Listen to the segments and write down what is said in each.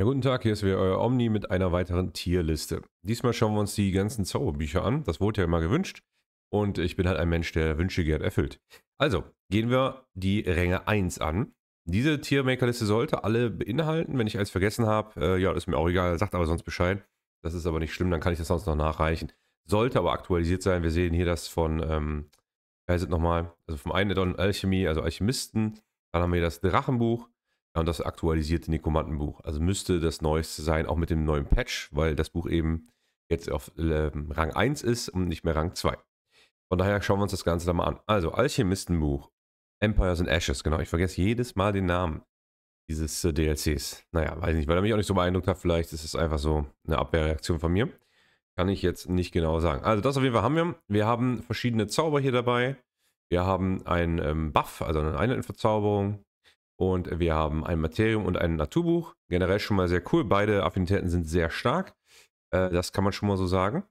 Ja, guten Tag, hier ist wieder euer Omni mit einer weiteren Tierliste. Diesmal schauen wir uns die ganzen Zauberbücher an. Das wurde ja immer gewünscht. Und ich bin halt ein Mensch, der Wünsche gern erfüllt. Also, gehen wir die Ränge 1 an. Diese Tiermakerliste sollte alle beinhalten. Wenn ich eins vergessen habe, äh, ja, ist mir auch egal, sagt aber sonst Bescheid. Das ist aber nicht schlimm, dann kann ich das sonst noch nachreichen. Sollte aber aktualisiert sein. Wir sehen hier das von, ähm, wer ist es nochmal? Also vom einen Addon Alchemie, also Alchemisten. Dann haben wir hier das Drachenbuch und das aktualisierte Nekromantenbuch. Also müsste das Neueste sein, auch mit dem neuen Patch, weil das Buch eben jetzt auf äh, Rang 1 ist und nicht mehr Rang 2. Von daher schauen wir uns das Ganze da mal an. Also, Alchemistenbuch. Empires and Ashes, genau. Ich vergesse jedes Mal den Namen dieses äh, DLCs. Naja, weiß nicht, weil er mich auch nicht so beeindruckt hat. Vielleicht ist es einfach so eine Abwehrreaktion von mir. Kann ich jetzt nicht genau sagen. Also, das auf jeden Fall haben wir. Wir haben verschiedene Zauber hier dabei. Wir haben einen ähm, Buff, also eine Einheitenverzauberung. Und wir haben ein Materium und ein Naturbuch. Generell schon mal sehr cool. Beide Affinitäten sind sehr stark. Äh, das kann man schon mal so sagen.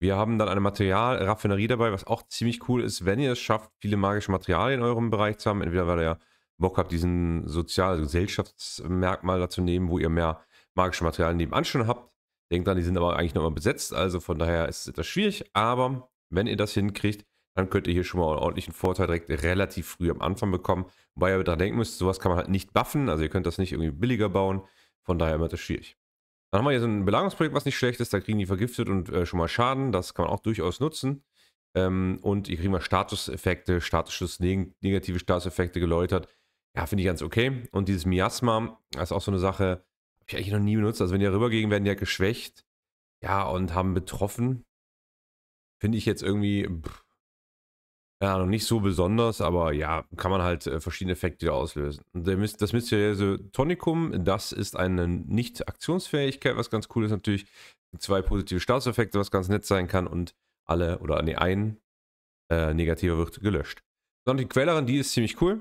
Wir haben dann eine Materialraffinerie dabei, was auch ziemlich cool ist, wenn ihr es schafft, viele magische Materialien in eurem Bereich zu haben. Entweder weil ihr Bock habt, diesen sozialen also Gesellschaftsmerkmal dazu nehmen, wo ihr mehr magische Materialien nebenan schon habt. Denkt dran, die sind aber eigentlich nochmal besetzt, also von daher ist es etwas schwierig. Aber wenn ihr das hinkriegt, dann könnt ihr hier schon mal einen ordentlichen Vorteil direkt relativ früh am Anfang bekommen. Wobei ihr daran denken müsst, sowas kann man halt nicht buffen, also ihr könnt das nicht irgendwie billiger bauen, von daher wird das schwierig. Dann haben wir hier so ein Belagungsprojekt, was nicht schlecht ist, da kriegen die vergiftet und äh, schon mal Schaden, das kann man auch durchaus nutzen. Ähm, und ihr kriegt mal Statuseffekte, statisches, neg negative Statuseffekte geläutert. Ja, finde ich ganz okay. Und dieses Miasma das ist auch so eine Sache, habe ich eigentlich noch nie benutzt. Also wenn die rübergehen, werden die ja geschwächt. Ja, und haben betroffen. Finde ich jetzt irgendwie, pff, keine Ahnung, nicht so besonders, aber ja, kann man halt äh, verschiedene Effekte auslösen. Das mysteriöse Tonicum, das ist eine Nicht-Aktionsfähigkeit, was ganz cool ist natürlich. Zwei positive Staatseffekte, was ganz nett sein kann und alle, oder nee, ein äh, negativer wird gelöscht. Sondern die Quälerin, die ist ziemlich cool.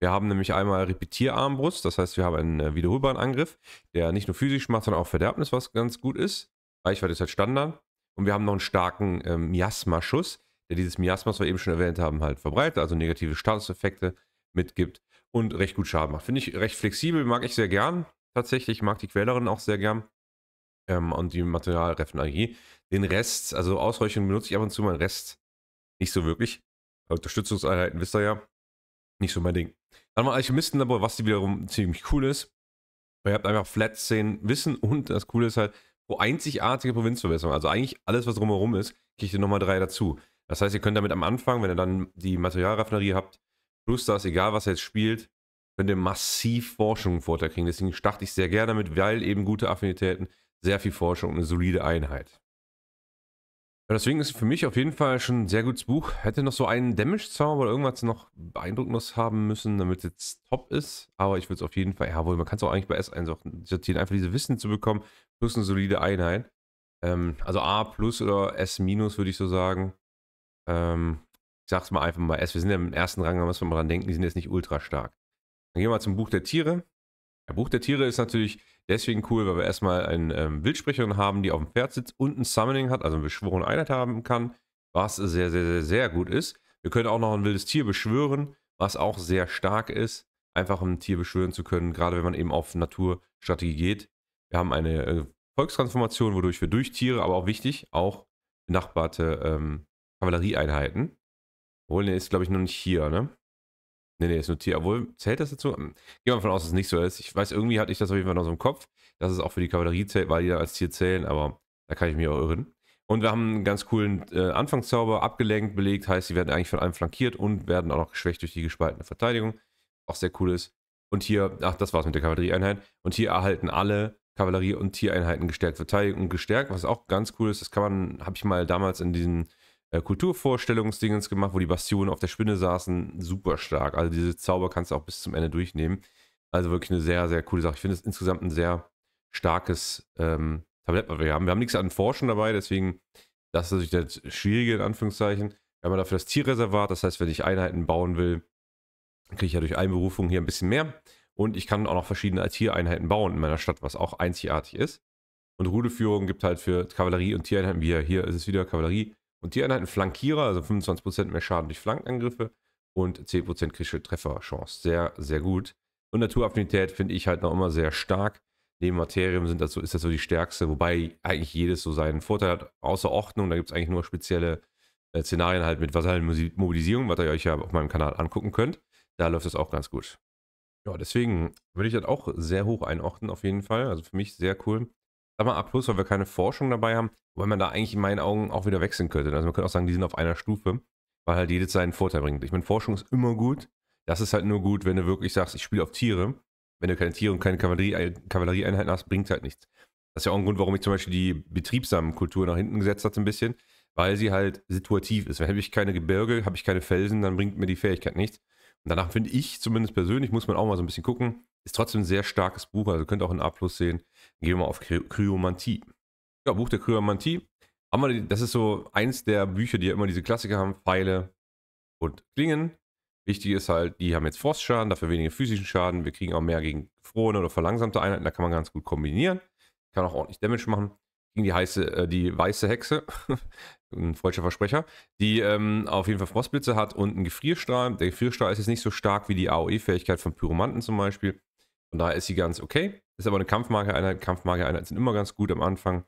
Wir haben nämlich einmal Repetierarmbrust, das heißt, wir haben einen äh, wiederholbaren Angriff, der nicht nur physisch macht, sondern auch Verderbnis, was ganz gut ist. Reichweite ist halt Standard. Und wir haben noch einen starken ähm, Miasma-Schuss der dieses Miasma, was wir eben schon erwähnt haben, halt verbreitet, also negative Statuseffekte mitgibt und recht gut Schaden macht. Finde ich recht flexibel, mag ich sehr gern. Tatsächlich mag die Quälerin auch sehr gern. Ähm, und die Materialreffinerie. Den Rest, also Ausräuchung benutze ich ab und zu, mein Rest nicht so wirklich. Unterstützungseinheiten wisst ihr ja. Nicht so mein Ding. Dann mal dabei, was die wiederum ziemlich cool ist. Ihr habt einfach Flat-Szenen Wissen und das Coole ist halt, wo einzigartige Provinzverbesserung, also eigentlich alles, was drumherum ist, kriegt ihr nochmal drei dazu. Das heißt, ihr könnt damit am Anfang, wenn ihr dann die Materialraffinerie habt, plus das, egal was ihr jetzt spielt, könnt ihr massiv Forschung im Vorteil kriegen. Deswegen starte ich sehr gerne damit, weil eben gute Affinitäten, sehr viel Forschung und eine solide Einheit. deswegen ist es für mich auf jeden Fall schon ein sehr gutes Buch. Hätte noch so einen Damage-Zauber oder irgendwas noch Beeindruckendes haben müssen, damit es top ist. Aber ich würde es auf jeden Fall, jawohl, man kann es auch eigentlich bei S1 auch sortieren, einfach diese Wissen zu bekommen, plus eine solide Einheit. Ähm, also A plus oder S minus würde ich so sagen. Ähm, ich sag's mal einfach mal erst, wir sind ja im ersten Rang, da müssen wir mal dran denken, die sind jetzt nicht ultra stark. Dann gehen wir mal zum Buch der Tiere. Der Buch der Tiere ist natürlich deswegen cool, weil wir erstmal einen ähm, Wildsprecherin haben, die auf dem Pferd sitzt und ein Summoning hat, also eine beschworene Einheit haben kann, was sehr, sehr, sehr, sehr gut ist. Wir können auch noch ein wildes Tier beschwören, was auch sehr stark ist, einfach ein Tier beschwören zu können, gerade wenn man eben auf Naturstrategie geht. Wir haben eine äh, Volkstransformation, wodurch wir durch Tiere, aber auch wichtig, auch benachbarte ähm, Kavallerieeinheiten. Obwohl, ne, ist glaube ich noch nicht hier, ne? Ne, ne, ist nur Tier. Obwohl, zählt das dazu? Hm, Gehen wir davon aus, dass es nicht so ist. Ich weiß, irgendwie hatte ich das auf jeden Fall noch so im Kopf, dass es auch für die Kavallerie zählt, weil die da als Tier zählen, aber da kann ich mich auch irren. Und wir haben einen ganz coolen äh, Anfangszauber abgelenkt, belegt. Heißt, sie werden eigentlich von allem flankiert und werden auch noch geschwächt durch die gespaltene Verteidigung. Auch sehr cool ist. Und hier, ach, das war's mit der Kavallerieeinheit. Und hier erhalten alle Kavallerie- und Tiereinheiten gestärkt Verteidigung gestärkt, was auch ganz cool ist. Das kann man, habe ich mal damals in diesen äh, Kulturvorstellungsdingens gemacht, wo die Bastionen auf der Spinne saßen. Super stark. Also diese Zauber kannst du auch bis zum Ende durchnehmen. Also wirklich eine sehr, sehr coole Sache. Ich finde es insgesamt ein sehr starkes ähm, Tablett, was wir haben. Wir haben nichts an Forschen dabei, deswegen das ist natürlich das Schwierige in Anführungszeichen. Wir haben dafür das Tierreservat, das heißt, wenn ich Einheiten bauen will, kriege ich ja durch Einberufung hier ein bisschen mehr. Und ich kann auch noch verschiedene Tiereinheiten bauen in meiner Stadt, was auch einzigartig ist. Und Rudeführung gibt halt für Kavallerie und Tiereinheiten, wie hier, hier ist es wieder Kavallerie, und die Einheiten Flankierer, also 25% mehr Schaden durch Flankenangriffe und 10% kritische Trefferchance. Sehr, sehr gut. Und Naturaffinität finde ich halt noch immer sehr stark. Neben Materium sind das so, ist das so die stärkste, wobei eigentlich jedes so seinen Vorteil hat, außer Ordnung. Da gibt es eigentlich nur spezielle äh, Szenarien halt mit Vasallenmobilisierung, was ihr euch ja auf meinem Kanal angucken könnt. Da läuft es auch ganz gut. Ja, deswegen würde ich das auch sehr hoch einordnen, auf jeden Fall. Also für mich sehr cool sag mal A, weil wir keine Forschung dabei haben, weil man da eigentlich in meinen Augen auch wieder wechseln könnte. Also man könnte auch sagen, die sind auf einer Stufe, weil halt jedes seinen Vorteil bringt. Ich meine, Forschung ist immer gut. Das ist halt nur gut, wenn du wirklich sagst, ich spiele auf Tiere. Wenn du keine Tiere und keine Kavallerie, äh, Kavallerieeinheiten hast, bringt halt nichts. Das ist ja auch ein Grund, warum ich zum Beispiel die betriebsamen Kultur nach hinten gesetzt hat ein bisschen, weil sie halt situativ ist. Wenn habe ich keine Gebirge, habe ich keine Felsen, dann bringt mir die Fähigkeit nichts. Und danach finde ich, zumindest persönlich, muss man auch mal so ein bisschen gucken, ist trotzdem ein sehr starkes Buch, also könnt auch einen Abfluss sehen. Gehen wir mal auf Kryomantie. Ja, Buch der Kryomantie. Haben wir, das ist so eins der Bücher, die ja immer diese Klassiker haben: Pfeile und Klingen. Wichtig ist halt, die haben jetzt Frostschaden, dafür weniger physischen Schaden. Wir kriegen auch mehr gegen gefrorene oder verlangsamte Einheiten. Da kann man ganz gut kombinieren. Kann auch ordentlich Damage machen. Gegen die, heiße, äh, die weiße Hexe, ein falscher Versprecher, die ähm, auf jeden Fall Frostblitze hat und einen Gefrierstrahl. Der Gefrierstrahl ist jetzt nicht so stark wie die AOE-Fähigkeit von Pyromanten zum Beispiel. Von daher ist sie ganz okay. Ist aber eine Kampfmarke-Einheit. Kampfmarke-Einheiten sind immer ganz gut am Anfang.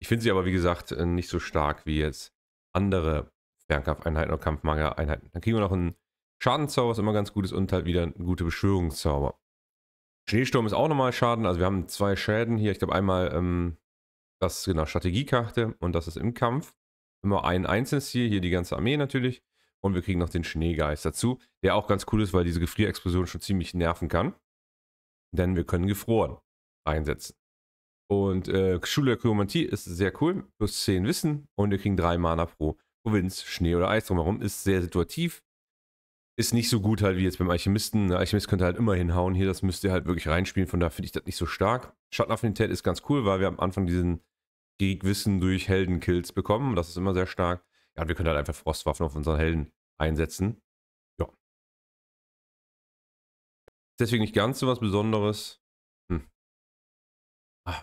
Ich finde sie aber, wie gesagt, äh, nicht so stark wie jetzt andere Fernkampfeinheiten oder Kampfmarke-Einheiten. Dann kriegen wir noch einen Schadenzauber, was immer ganz gut ist, und halt wieder eine gute Beschwörungszauber. Schneesturm ist auch nochmal Schaden. Also wir haben zwei Schäden hier. Ich glaube einmal ähm, das genau Strategiekarte und das ist im Kampf. Immer ein einzelnes Ziel, hier die ganze Armee natürlich. Und wir kriegen noch den Schneegeist dazu, der auch ganz cool ist, weil diese Gefrierexplosion schon ziemlich nerven kann denn wir können gefroren einsetzen. Und äh, Schule der Kryomantie ist sehr cool, plus 10 Wissen und wir kriegen 3 Mana pro Provinz, Schnee oder Eis drumherum, ist sehr situativ. Ist nicht so gut halt wie jetzt beim Alchemisten. Der Alchemist könnte halt immer hinhauen. Hier, das müsst ihr halt wirklich reinspielen. Von daher finde ich das nicht so stark. Schattenaffinität ist ganz cool, weil wir am Anfang diesen Kriegwissen durch Heldenkills bekommen. Das ist immer sehr stark. Ja, wir können halt einfach Frostwaffen auf unseren Helden einsetzen. deswegen nicht ganz so was Besonderes. Hm. Ah,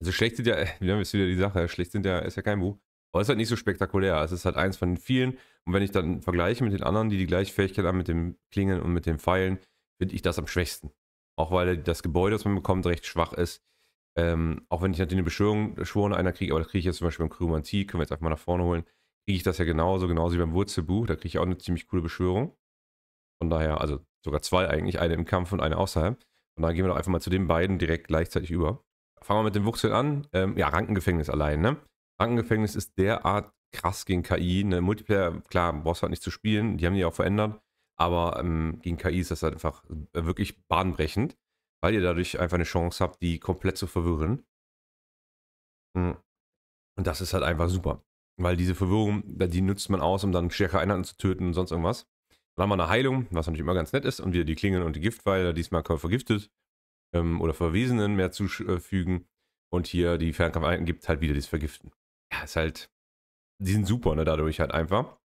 also schlecht sind ja, äh, wir haben jetzt wieder die Sache, schlecht sind ja, ist ja kein Buch. Aber es ist halt nicht so spektakulär. Also es ist halt eins von den vielen. Und wenn ich dann vergleiche mit den anderen, die die gleiche Fähigkeit haben mit dem Klingeln und mit dem Pfeilen, finde ich das am schwächsten. Auch weil das Gebäude, das man bekommt, recht schwach ist. Ähm, auch wenn ich natürlich eine Beschwörung, Beschwörung einer kriege, aber das kriege ich jetzt zum Beispiel beim Krymantie, können wir jetzt einfach mal nach vorne holen, kriege ich das ja genauso, genauso wie beim Wurzelbuch. Da kriege ich auch eine ziemlich coole Beschwörung. Von daher, also Sogar zwei eigentlich, eine im Kampf und eine außerhalb. Und dann gehen wir doch einfach mal zu den beiden direkt gleichzeitig über. Fangen wir mit den Wuchseln an. Ähm, ja, Rankengefängnis allein, ne? Rankengefängnis ist derart krass gegen KI. Ne? Multiplayer, klar, brauchst du halt nicht zu spielen, die haben die auch verändert. Aber ähm, gegen KI ist das halt einfach äh, wirklich bahnbrechend, weil ihr dadurch einfach eine Chance habt, die komplett zu verwirren. Mhm. Und das ist halt einfach super. Weil diese Verwirrung, die nutzt man aus, um dann stärker Einheiten zu töten und sonst irgendwas. Dann haben wir eine Heilung, was natürlich immer ganz nett ist. Und wieder die Klingen und die Giftweiler, diesmal vergiftet ähm, oder Verwesenen mehr zufügen. Und hier die Fernkampfeinheiten gibt halt wieder dieses Vergiften. Ja, ist halt, die sind super, ne, dadurch halt einfach.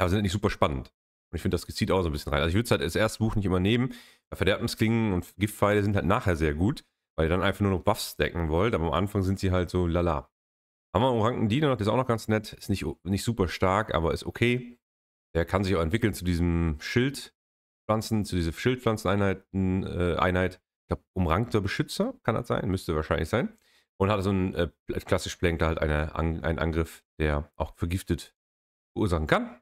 Aber sind halt nicht super spannend. Und ich finde, das zieht auch so ein bisschen rein. Also ich würde es halt als erstes Buch nicht immer nehmen. Verderbnisklingen und Giftpfeile sind halt nachher sehr gut, weil ihr dann einfach nur noch Buffs stacken wollt. Aber am Anfang sind sie halt so lala. Haben wir einen Ranken Diener noch, der ist auch noch ganz nett. Ist nicht, nicht super stark, aber ist okay. Der kann sich auch entwickeln zu diesem Schildpflanzen, zu dieser Schildpflanzeneinheit. Äh, ich glaube, umrankter Beschützer kann das sein, müsste wahrscheinlich sein. Und hat so ein äh, klassisch Plankter halt eine, an, einen Angriff, der auch vergiftet verursachen kann.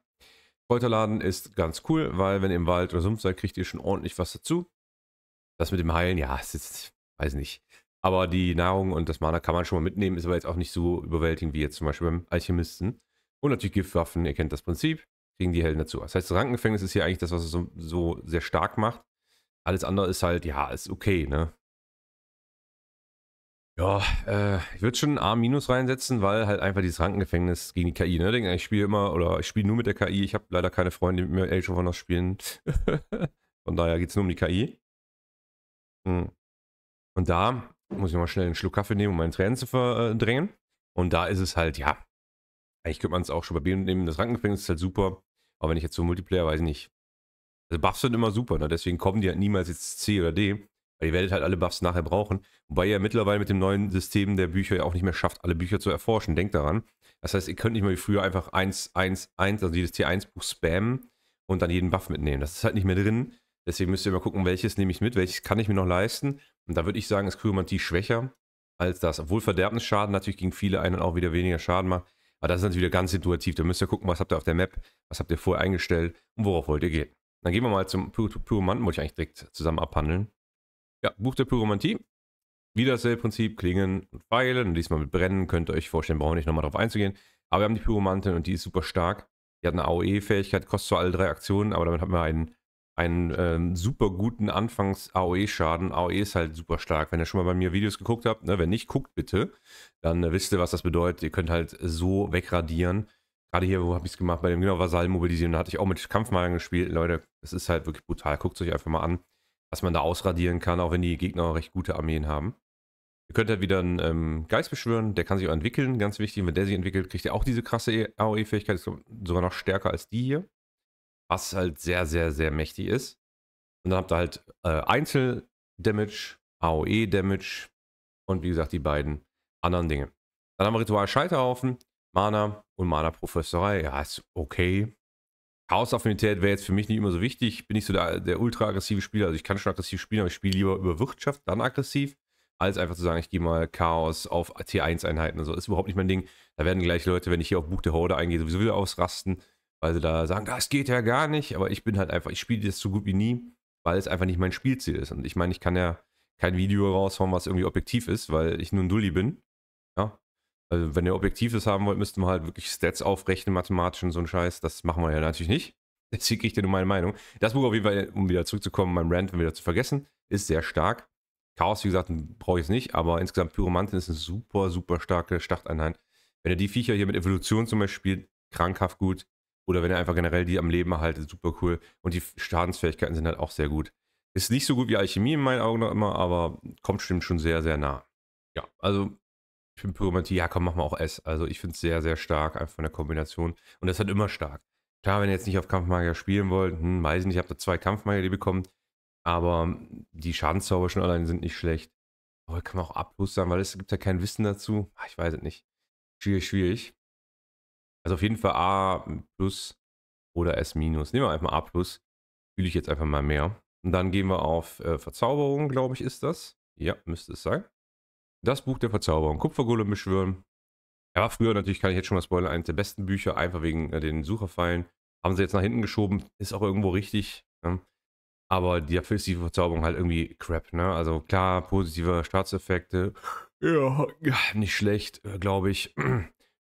Kräuterladen ist ganz cool, weil wenn ihr im Wald oder Sumpf seid, kriegt ihr schon ordentlich was dazu. Das mit dem Heilen, ja, es ist, weiß nicht. Aber die Nahrung und das Mana kann man schon mal mitnehmen, ist aber jetzt auch nicht so überwältigend wie jetzt zum Beispiel beim Alchemisten. Und natürlich Giftwaffen, ihr kennt das Prinzip gegen die Helden dazu. Das heißt, das Rankengefängnis ist hier eigentlich das, was es so, so sehr stark macht. Alles andere ist halt, ja, ist okay, ne? Ja, äh, ich würde schon ein A- reinsetzen, weil halt einfach dieses Rankengefängnis gegen die KI, ne? Denke, ich spiele immer oder ich spiele nur mit der KI. Ich habe leider keine Freunde, die mit mir Age of Honor spielen. Von daher geht es nur um die KI. Hm. Und da muss ich mal schnell einen Schluck Kaffee nehmen, um meine Tränen zu verdrängen. Und da ist es halt, ja, eigentlich könnte man es auch schon bei B nehmen. Das Rankengefängnis ist halt super. Aber wenn ich jetzt so Multiplayer, weiß ich nicht. Also Buffs sind immer super, ne? deswegen kommen die halt niemals jetzt C oder D, weil ihr werdet halt alle Buffs nachher brauchen. Wobei ihr mittlerweile mit dem neuen System der Bücher ja auch nicht mehr schafft, alle Bücher zu erforschen. Denkt daran. Das heißt, ihr könnt nicht mehr wie früher einfach 1, 1, 1, also jedes T1-Buch spammen und dann jeden Buff mitnehmen. Das ist halt nicht mehr drin. Deswegen müsst ihr immer gucken, welches nehme ich mit, welches kann ich mir noch leisten. Und da würde ich sagen, ist Kryomantie schwächer als das. Obwohl Verderbnisschaden natürlich gegen viele einen auch wieder weniger Schaden macht. Aber das ist natürlich wieder ganz situativ. Da müsst ihr gucken, was habt ihr auf der Map, was habt ihr vorher eingestellt und worauf wollt ihr gehen. Dann gehen wir mal zum Pyromanten, wollte ich eigentlich direkt zusammen abhandeln. Ja, Buch der Pyromantie. Wieder dasselbe Prinzip, Klingen und Pfeilen. Und diesmal mit Brennen, könnt ihr euch vorstellen, brauchen wir nicht nochmal drauf einzugehen. Aber wir haben die Pyromantin und die ist super stark. Die hat eine AOE-Fähigkeit, kostet zwar alle drei Aktionen, aber damit haben wir einen einen ähm, super guten Anfangs-AOE-Schaden. AOE ist halt super stark. Wenn ihr schon mal bei mir Videos geguckt habt, ne, wenn nicht, guckt bitte. Dann äh, wisst ihr, was das bedeutet. Ihr könnt halt so wegradieren. Gerade hier, wo habe ich es gemacht? Bei dem genau Vasall mobilisieren. Da hatte ich auch mit Kampfmalern gespielt. Leute, es ist halt wirklich brutal. Guckt es euch einfach mal an, was man da ausradieren kann, auch wenn die Gegner recht gute Armeen haben. Ihr könnt halt wieder einen ähm, Geist beschwören, der kann sich auch entwickeln, ganz wichtig. Und wenn der sich entwickelt, kriegt er auch diese krasse AOE-Fähigkeit, ist sogar noch stärker als die hier was halt sehr, sehr, sehr mächtig ist. Und dann habt ihr halt äh, Einzel-Damage, AOE-Damage und wie gesagt die beiden anderen Dinge. Dann haben wir Ritual Scheiterhaufen, Mana und Mana Professorei. Ja, ist okay. Chaos-Affinität wäre jetzt für mich nicht immer so wichtig. Bin nicht so der, der ultra-aggressive Spieler. Also ich kann schon aggressiv spielen, aber ich spiele lieber über Wirtschaft, dann aggressiv, als einfach zu sagen, ich gehe mal Chaos auf T1-Einheiten Also Ist überhaupt nicht mein Ding. Da werden gleich Leute, wenn ich hier auf Buch der Horde eingehe, sowieso wieder ausrasten weil sie da sagen, das geht ja gar nicht, aber ich bin halt einfach, ich spiele das so gut wie nie, weil es einfach nicht mein Spielziel ist. Und ich meine, ich kann ja kein Video raushauen, was irgendwie objektiv ist, weil ich nur ein Dulli bin. Ja. Also wenn ihr Objektives haben wollt, müssten wir halt wirklich Stats aufrechnen, mathematisch und so ein Scheiß. Das machen wir ja natürlich nicht. Deswegen kriegt ihr nur meine Meinung. Das Buch auf jeden Fall, um wieder zurückzukommen, beim Rant wieder zu vergessen, ist sehr stark. Chaos, wie gesagt, brauche ich es nicht, aber insgesamt Pyromantin ist eine super, super starke Starteinheit. Wenn ihr die Viecher hier mit Evolution zum Beispiel spielt, krankhaft gut. Oder wenn ihr einfach generell die am Leben erhaltet, super cool. Und die Schadensfähigkeiten sind halt auch sehr gut. Ist nicht so gut wie Alchemie in meinen Augen noch immer, aber kommt stimmt schon sehr, sehr nah. Ja, also ich bin Pyromantie, ja komm, mach mal auch S. Also ich finde es sehr, sehr stark, einfach von der Kombination. Und das hat immer stark. Klar, wenn ihr jetzt nicht auf Kampfmagier spielen wollt, hm, weiß nicht, ich habe da zwei Kampfmagier, die bekommt. Aber die Schadenszauber schon allein sind nicht schlecht. Aber kann man auch ablos sein, weil es gibt ja kein Wissen dazu. Ah, ich weiß es nicht. Schwierig, schwierig. Also auf jeden Fall A plus oder S minus. Nehmen wir einfach A plus. Fühle ich jetzt einfach mal mehr. Und dann gehen wir auf äh, Verzauberung, glaube ich, ist das. Ja, müsste es sein. Das Buch der Verzauberung. Kupfergolem beschwören. Ja, früher natürlich, kann ich jetzt schon mal spoilern, eines der besten Bücher, einfach wegen äh, den Sucherfallen. Haben sie jetzt nach hinten geschoben, ist auch irgendwo richtig. Ne? Aber die dafür Verzauberung halt irgendwie crap, ne? Also klar, positive Staatseffekte. Ja, nicht schlecht, äh, glaube ich.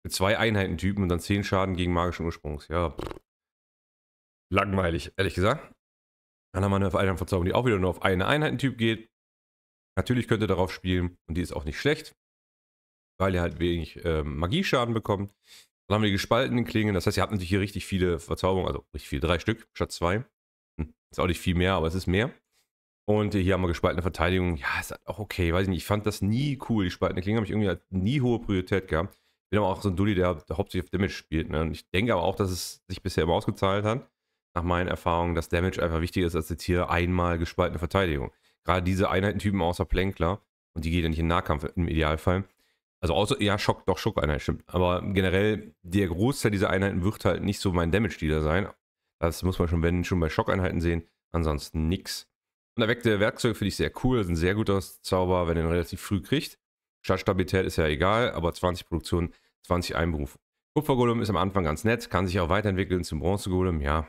Mit zwei Einheitentypen und dann zehn Schaden gegen magischen Ursprungs. Ja, langweilig, ehrlich gesagt. Dann haben wir eine Verzauberung, die auch wieder nur auf einen Einheitentyp geht. Natürlich könnt ihr darauf spielen und die ist auch nicht schlecht, weil ihr halt wenig äh, Magieschaden bekommt. Dann haben wir die gespaltenen Klingen, das heißt, ihr habt natürlich hier richtig viele Verzauberungen, also richtig viel, drei Stück statt zwei. Hm, ist auch nicht viel mehr, aber es ist mehr. Und hier haben wir gespaltene Verteidigung. Ja, ist halt auch okay. Weiß ich nicht. Ich fand das nie cool. Die gespaltene Klinge habe ich irgendwie halt nie hohe Priorität gehabt bin aber auch so ein Dulli, der, der hauptsächlich auf Damage spielt. Ne? Und ich denke aber auch, dass es sich bisher immer ausgezahlt hat, nach meinen Erfahrungen, dass Damage einfach wichtiger ist als jetzt hier einmal gespaltene Verteidigung. Gerade diese Einheitentypen außer Plänkler, und die gehen ja nicht in Nahkampf im Idealfall. Also außer, ja, Schock, doch, Schockeinheit, stimmt. Aber generell, der Großteil dieser Einheiten wird halt nicht so mein Damage-Dealer sein. Das muss man schon, wenn, schon bei Schockeinheiten sehen. Ansonsten nix. Und erweckte Werkzeuge finde ich sehr cool, sind sehr guter Zauber, wenn ihr ihn relativ früh kriegt. Stadtstabilität ist ja egal, aber 20 Produktionen, 20 Einberufung. Kupfergolem ist am Anfang ganz nett, kann sich auch weiterentwickeln zum Bronzegolem, ja.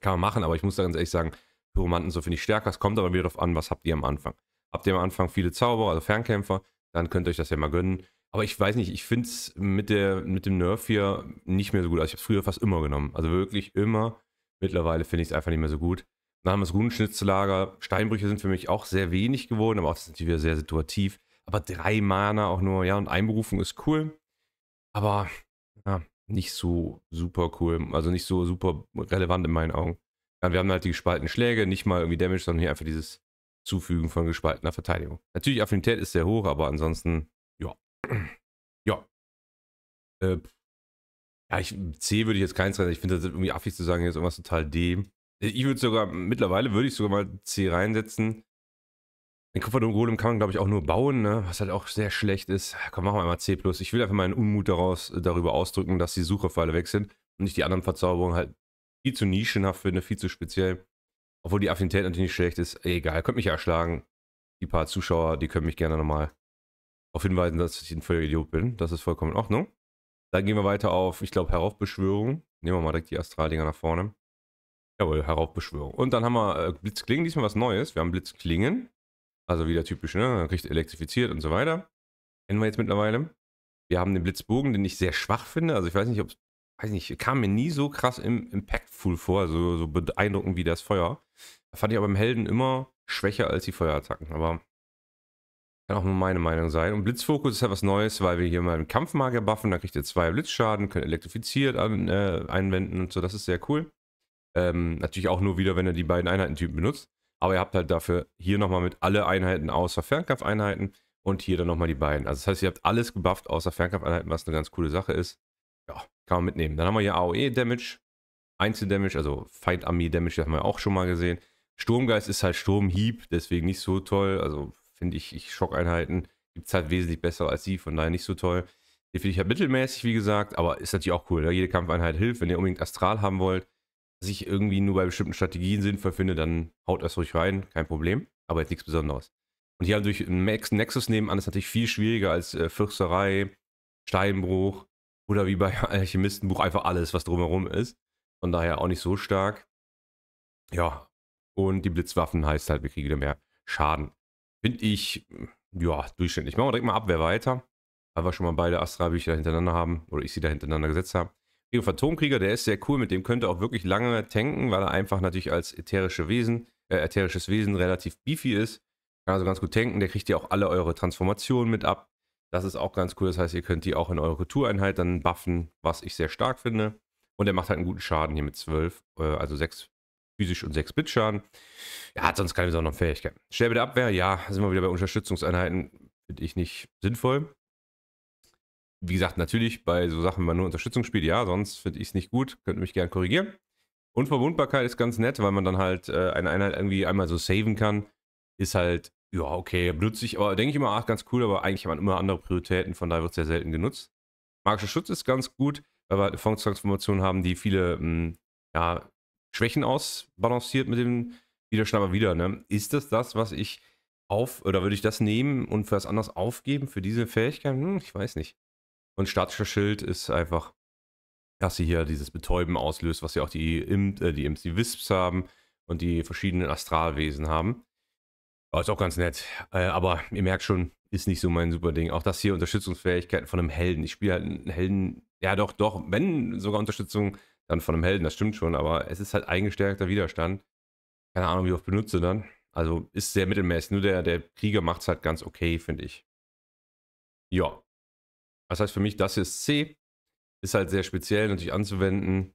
Kann man machen, aber ich muss da ganz ehrlich sagen, Pyromanten so finde ich stärker. Es kommt aber wieder darauf an, was habt ihr am Anfang. Habt ihr am Anfang viele Zauberer, also Fernkämpfer, dann könnt ihr euch das ja mal gönnen. Aber ich weiß nicht, ich finde es mit, mit dem Nerf hier nicht mehr so gut. Also ich habe es früher fast immer genommen. Also wirklich immer. Mittlerweile finde ich es einfach nicht mehr so gut. Dann haben wir das Runenschnitzelager. Steinbrüche sind für mich auch sehr wenig geworden, aber auch das ist natürlich wieder sehr situativ. Aber drei Mana auch nur, ja, und Einberufung ist cool. Aber ja, nicht so super cool. Also nicht so super relevant in meinen Augen. Ja, wir haben halt die gespaltenen Schläge, nicht mal irgendwie Damage, sondern hier einfach dieses Zufügen von gespaltener Verteidigung. Natürlich, Affinität ist sehr hoch, aber ansonsten, ja. Ja. Äh, ja, ich, C würde ich jetzt keins rein. Ich finde das irgendwie affig zu sagen, hier ist irgendwas total D. Ich würde sogar, mittlerweile würde ich sogar mal C reinsetzen. Den Kupferdom-Golem kann man, glaube ich, auch nur bauen, ne? was halt auch sehr schlecht ist. Komm, machen wir mal C+. Ich will einfach meinen Unmut daraus, äh, darüber ausdrücken, dass die Sucherpfeile weg sind und ich die anderen Verzauberungen halt viel zu nischenhaft finde, viel zu speziell. Obwohl die Affinität natürlich nicht schlecht ist. Egal, könnt mich erschlagen. Die paar Zuschauer, die können mich gerne nochmal darauf hinweisen, dass ich ein völliger Idiot bin. Das ist vollkommen in Ordnung. Dann gehen wir weiter auf, ich glaube, Heraufbeschwörung. Nehmen wir mal direkt die Astraldinger nach vorne. Jawohl, Heraufbeschwörung. Und dann haben wir äh, Blitzklingen, diesmal was Neues. Wir haben Blitzklingen. Also wieder typisch, ne? Kriegt elektrifiziert und so weiter. Kennen wir jetzt mittlerweile. Wir haben den Blitzbogen, den ich sehr schwach finde. Also ich weiß nicht, ob weiß nicht, kam mir nie so krass im, impactful vor, so, so beeindruckend wie das Feuer. Da fand ich aber im Helden immer schwächer als die Feuerattacken. Aber kann auch nur meine Meinung sein. Und Blitzfokus ist ja halt was Neues, weil wir hier mal einen Kampfmagier buffen. Da kriegt ihr zwei Blitzschaden, könnt elektrifiziert an, äh, einwenden und so. Das ist sehr cool. Ähm, natürlich auch nur wieder, wenn ihr die beiden Einheitentypen benutzt. Aber ihr habt halt dafür hier nochmal mit alle Einheiten außer Fernkampfeinheiten und hier dann nochmal die beiden. Also das heißt, ihr habt alles gebufft außer Fernkampfeinheiten, was eine ganz coole Sache ist. Ja, kann man mitnehmen. Dann haben wir hier AOE-Damage, Einzel-Damage, also Feind-Armee-Damage, das haben wir auch schon mal gesehen. Sturmgeist ist halt Sturmhieb, deswegen nicht so toll. Also finde ich, ich Schockeinheiten gibt es halt wesentlich besser als sie, von daher nicht so toll. Die finde ich halt mittelmäßig, wie gesagt, aber ist natürlich auch cool. Ne? Jede Kampfeinheit hilft, wenn ihr unbedingt Astral haben wollt ich irgendwie nur bei bestimmten Strategien sinnvoll finde, dann haut das ruhig rein, kein Problem. Aber jetzt nichts Besonderes. Und hier natürlich ein Nexus nebenan ist natürlich viel schwieriger als äh, Fürsterei, Steinbruch oder wie bei Alchemistenbuch einfach alles, was drumherum ist. Von daher auch nicht so stark. Ja, und die Blitzwaffen heißt halt, wir kriegen wieder mehr Schaden. Finde ich, ja, durchschnittlich. Machen wir direkt mal Abwehr weiter, weil wir schon mal beide Astra-Bücher hintereinander haben oder ich sie da hintereinander gesetzt habe. Geo Phantomkrieger, der ist sehr cool, mit dem könnt ihr auch wirklich lange tanken, weil er einfach natürlich als ätherische Wesen, äh, ätherisches Wesen relativ beefy ist. Kann also ganz gut tanken, der kriegt ja auch alle eure Transformationen mit ab. Das ist auch ganz cool, das heißt, ihr könnt die auch in eure Kultureinheit dann buffen, was ich sehr stark finde. Und er macht halt einen guten Schaden hier mit 12, äh, also 6 physisch und 6 Bit Schaden. Er hat sonst keine besonderen Fähigkeiten. Schnell der Abwehr, ja, sind wir wieder bei Unterstützungseinheiten, finde ich nicht sinnvoll wie gesagt, natürlich bei so Sachen wenn man nur Unterstützung spielt, ja, sonst finde ich es nicht gut, könnt mich gerne korrigieren. Unverwundbarkeit ist ganz nett, weil man dann halt äh, eine Einheit irgendwie einmal so saven kann. Ist halt, ja, okay, benutze ich, aber denke ich immer, ach, ganz cool, aber eigentlich haben man immer andere Prioritäten, von daher wird es sehr selten genutzt. Magischer Schutz ist ganz gut, weil wir halt eine Funktionstransformation haben, die viele mh, hm, ja, Schwächen ausbalanciert mit dem Widerstand, aber wieder, ne? Ist das das, was ich auf, oder würde ich das nehmen und für was anderes aufgeben, für diese Fähigkeit? Hm, ich weiß nicht. Und statischer Schild ist einfach, dass sie hier dieses Betäuben auslöst, was ja auch die, Im äh, die Imps, die Wisps haben und die verschiedenen Astralwesen haben. Aber ist auch ganz nett. Äh, aber ihr merkt schon, ist nicht so mein super Ding. Auch das hier, Unterstützungsfähigkeiten von einem Helden. Ich spiele halt einen Helden, ja doch, doch, wenn sogar Unterstützung, dann von einem Helden, das stimmt schon, aber es ist halt eingestärkter Widerstand. Keine Ahnung, wie oft benutze dann. Also ist sehr mittelmäßig. Nur der, der Krieger macht es halt ganz okay, finde ich. Ja. Das heißt für mich, das hier ist C. Ist halt sehr speziell natürlich anzuwenden.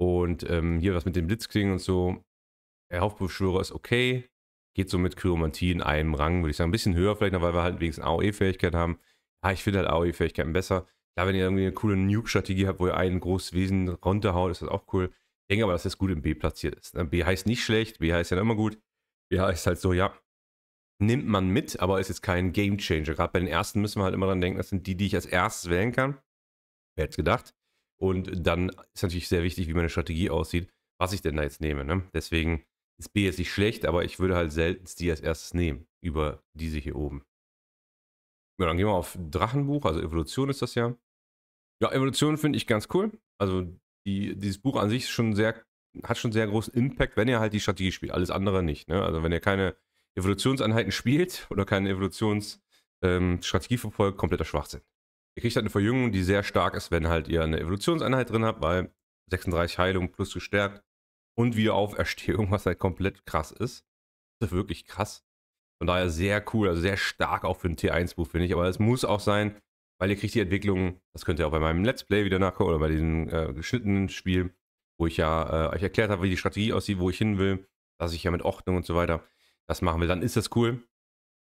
Und ähm, hier was mit dem Blitzklingen und so. Der Hauptbeschwörer ist okay. Geht so mit Kyromantie in einem Rang, würde ich sagen. Ein bisschen höher vielleicht, weil wir halt wenigstens AOE-Fähigkeit haben. Ja, ich finde halt AOE-Fähigkeiten besser. Klar, wenn ihr irgendwie eine coole Nuke-Strategie habt, wo ihr ein großes Wesen runterhaut, ist das auch cool. Ich denke aber, dass das gut im B platziert ist. Ne? B heißt nicht schlecht, B heißt ja immer gut. B heißt halt so, ja, nimmt man mit, aber ist jetzt kein Game Changer. Gerade bei den ersten müssen wir halt immer dran denken, das sind die, die ich als erstes wählen kann. Wer hätte es gedacht? Und dann ist natürlich sehr wichtig, wie meine Strategie aussieht, was ich denn da jetzt nehme. Ne? Deswegen ist B jetzt nicht schlecht, aber ich würde halt selten die als erstes nehmen, über diese hier oben. Ja, dann gehen wir auf Drachenbuch, also Evolution ist das ja. Ja, Evolution finde ich ganz cool. Also die, dieses Buch an sich schon sehr, hat schon sehr großen Impact, wenn ihr halt die Strategie spielt. Alles andere nicht. Ne? Also wenn ihr keine Evolutionseinheiten spielt oder keine Evolutionsstrategie ähm, verfolgt, kompletter Schwachsinn. Ihr kriegt halt eine Verjüngung, die sehr stark ist, wenn halt ihr eine Evolutionseinheit drin habt, weil 36 Heilung plus gestärkt und Wiederauferstehung, was halt komplett krass ist. Das ist wirklich krass. Von daher sehr cool, also sehr stark auch für ein T1-Buch, finde ich. Aber es muss auch sein, weil ihr kriegt die Entwicklung, das könnt ihr auch bei meinem Let's Play wieder nachgucken oder bei diesem äh, geschnittenen Spiel, wo ich ja äh, euch erklärt habe, wie die Strategie aussieht, wo ich hin will, dass ich ja mit Ordnung und so weiter das machen will, dann ist das cool.